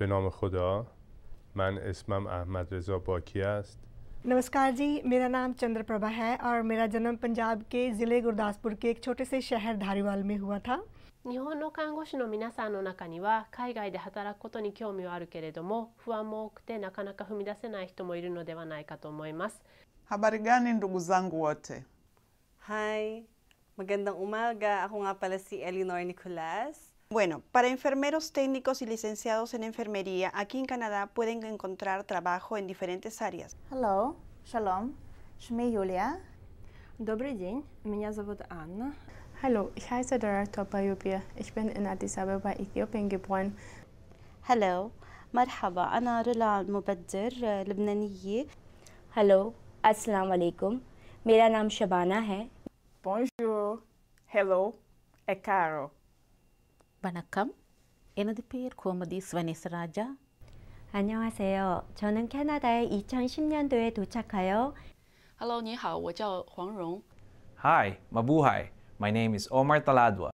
بنام خدا من اسمم احمد رضا باکی است. نو جی میرا نام چندر پربا ہے اور میرا جنم پنجاب که ضلع گورداس که کے ایک چھوٹے سے شہر دھاریوال میں ہوا تھا۔ کانگوش نو میناسان نو ناکا نیوا کائیگائی دے ہتاراکو تو نی کیومی وا ارو کِریدو مو فوا مو اوکتے ناکاناکا فومی داسے نائی ہیتو مو ایرو نو دِ وا نائی کا تو موئیمس۔ ہابری گانی ندگو زنگ وتے۔ Bueno, para enfermeros técnicos y licenciados en enfermería, aquí en Canadá pueden encontrar trabajo en diferentes áreas. Hello, shalom, shmi Julia. Добрый день, меня зовут Анна. Hello, ich heiße Dara Topayupia. Ich bin in Addis Ababa, Äthiopien geboren. Hello, مرحبا أنا رلا المبدر لبنانية. Hello, Assalamu alaikum. मेरा नाम शबाना है Bonjour, hello, e caro. வணக்கம் எனது பெயர் கோமதி ஸ்வனேசராஜா 안녕하세요. 저는 캐나다에 2010년도에 도착하여 Hello, 你好,我叫黄蓉. Hi, Mabuhay. My name is Omar Taladwa.